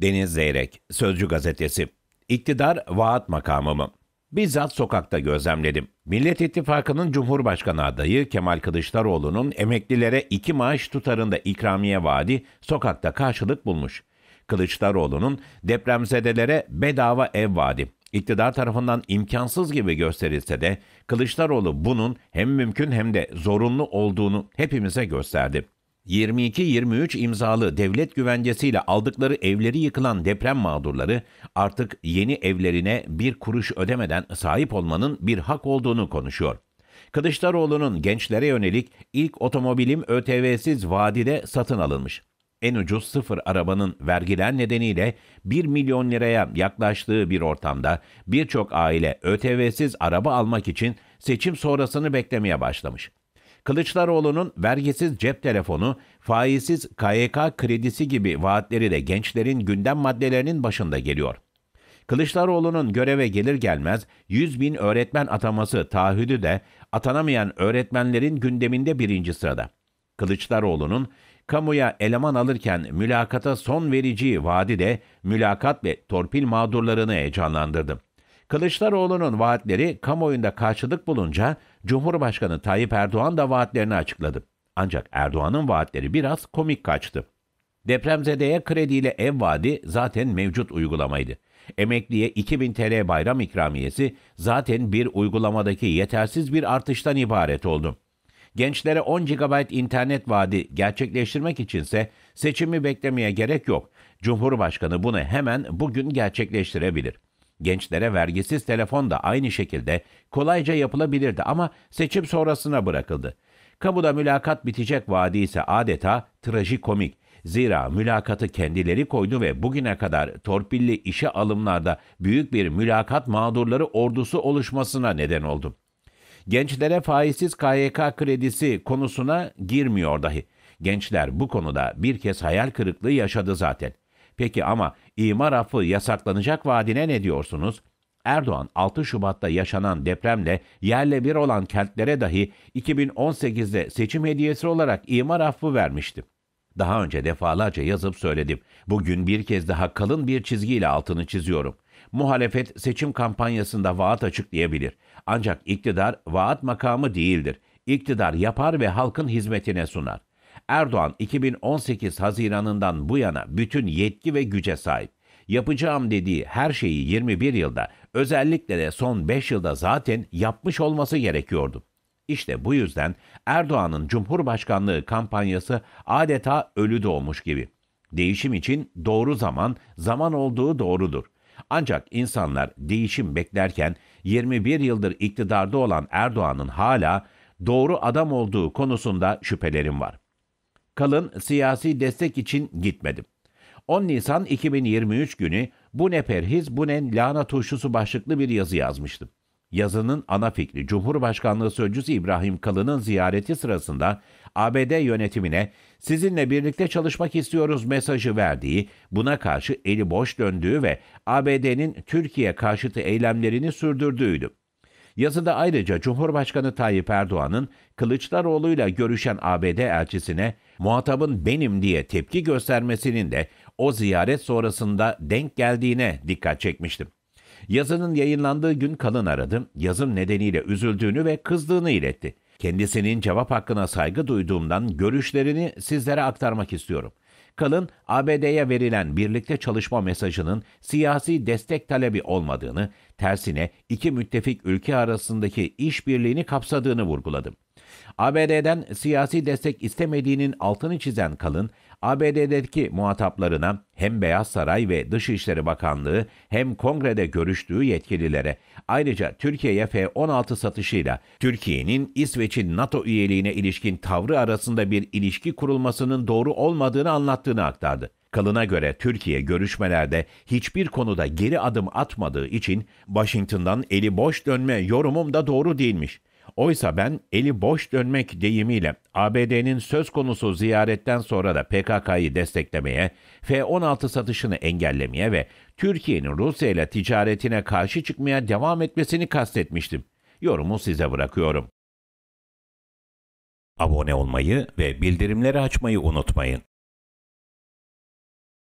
Deniz Zeyrek, Sözcü Gazetesi. İktidar vaat makamı mı? Bizzat sokakta gözlemledim. Millet İttifakı'nın Cumhurbaşkanı adayı Kemal Kılıçdaroğlu'nun emeklilere iki maaş tutarında ikramiye vaadi sokakta karşılık bulmuş. Kılıçdaroğlu'nun depremzedelere bedava ev vaadi İktidar tarafından imkansız gibi gösterilse de Kılıçdaroğlu bunun hem mümkün hem de zorunlu olduğunu hepimize gösterdi. 22-23 imzalı devlet güvencesiyle aldıkları evleri yıkılan deprem mağdurları artık yeni evlerine bir kuruş ödemeden sahip olmanın bir hak olduğunu konuşuyor. Kılıçdaroğlu'nun gençlere yönelik ilk otomobilim ÖTV'siz vadide satın alınmış. En ucuz sıfır arabanın vergiler nedeniyle 1 milyon liraya yaklaştığı bir ortamda birçok aile ÖTV'siz araba almak için seçim sonrasını beklemeye başlamış. Kılıçdaroğlu'nun vergisiz cep telefonu, faizsiz KYK kredisi gibi vaatleri de gençlerin gündem maddelerinin başında geliyor. Kılıçdaroğlu'nun göreve gelir gelmez 100 bin öğretmen ataması taahhüdü de atanamayan öğretmenlerin gündeminde birinci sırada. Kılıçdaroğlu'nun kamuya eleman alırken mülakata son vereceği vaadi de mülakat ve torpil mağdurlarını heyecanlandırdı. Kılıçdaroğlu'nun vaatleri kamuoyunda karşılık bulunca Cumhurbaşkanı Tayyip Erdoğan da vaatlerini açıkladı. Ancak Erdoğan'ın vaatleri biraz komik kaçtı. Depremzedeye krediyle ev vaadi zaten mevcut uygulamaydı. Emekliye 2000 TL bayram ikramiyesi zaten bir uygulamadaki yetersiz bir artıştan ibaret oldu. Gençlere 10 GB internet vaadi gerçekleştirmek içinse seçimi beklemeye gerek yok. Cumhurbaşkanı bunu hemen bugün gerçekleştirebilir. Gençlere vergisiz telefon da aynı şekilde kolayca yapılabilirdi ama seçim sonrasına bırakıldı. Kamuda mülakat bitecek vaadi ise adeta trajikomik. Zira mülakatı kendileri koydu ve bugüne kadar torpilli işe alımlarda büyük bir mülakat mağdurları ordusu oluşmasına neden oldu. Gençlere faizsiz KYK kredisi konusuna girmiyor dahi. Gençler bu konuda bir kez hayal kırıklığı yaşadı zaten. Peki ama imar affı yasaklanacak vaadine ne diyorsunuz? Erdoğan 6 Şubat'ta yaşanan depremle yerle bir olan kentlere dahi 2018'de seçim hediyesi olarak imar affı vermişti. Daha önce defalarca yazıp söyledim. Bugün bir kez daha kalın bir çizgiyle altını çiziyorum. Muhalefet seçim kampanyasında vaat açıklayabilir. Ancak iktidar vaat makamı değildir. İktidar yapar ve halkın hizmetine sunar. Erdoğan 2018 Haziran'ından bu yana bütün yetki ve güce sahip. Yapacağım dediği her şeyi 21 yılda, özellikle de son 5 yılda zaten yapmış olması gerekiyordu. İşte bu yüzden Erdoğan'ın Cumhurbaşkanlığı kampanyası adeta ölü doğmuş gibi. Değişim için doğru zaman, zaman olduğu doğrudur. Ancak insanlar değişim beklerken 21 yıldır iktidarda olan Erdoğan'ın hala doğru adam olduğu konusunda şüphelerim var kalın siyasi destek için gitmedim. 10 Nisan 2023 günü bu ne perhiz bu ne lana tuşusu başlıklı bir yazı yazmıştım. Yazının ana fikri Cumhurbaşkanlığı Sözcüsü İbrahim Kalın'ın ziyareti sırasında ABD yönetimine sizinle birlikte çalışmak istiyoruz mesajı verdiği, buna karşı eli boş döndüğü ve ABD'nin Türkiye karşıtı eylemlerini sürdürdüğüydü. Yazıda ayrıca Cumhurbaşkanı Tayyip Erdoğan'ın Kılıçdaroğlu'yla görüşen ABD elçisine muhatabın benim diye tepki göstermesinin de o ziyaret sonrasında denk geldiğine dikkat çekmiştim. Yazının yayınlandığı gün Kalın aradım. Yazım nedeniyle üzüldüğünü ve kızdığını iletti. Kendisinin cevap hakkına saygı duyduğumdan görüşlerini sizlere aktarmak istiyorum.'' Kalın, ABD'ye verilen birlikte çalışma mesajının siyasi destek talebi olmadığını, tersine iki müttefik ülke arasındaki işbirliğini kapsadığını vurguladı. ABD'den siyasi destek istemediğinin altını çizen Kalın, ABD'deki muhataplarına hem Beyaz Saray ve Dışişleri Bakanlığı hem kongrede görüştüğü yetkililere ayrıca Türkiye'ye F-16 satışıyla Türkiye'nin İsveç'in NATO üyeliğine ilişkin tavrı arasında bir ilişki kurulmasının doğru olmadığını anlattığını aktardı. Kalına göre Türkiye görüşmelerde hiçbir konuda geri adım atmadığı için Washington'dan eli boş dönme yorumum da doğru değilmiş. Oysa ben eli boş dönmek deyimiyle ABD'nin söz konusu ziyaretten sonra da PKK'yı desteklemeye, F-16 satışını engellemeye ve Türkiye'nin Rusya ile ticaretine karşı çıkmaya devam etmesini kastetmiştim. Yorumu size bırakıyorum. Abone olmayı ve bildirimleri açmayı unutmayın.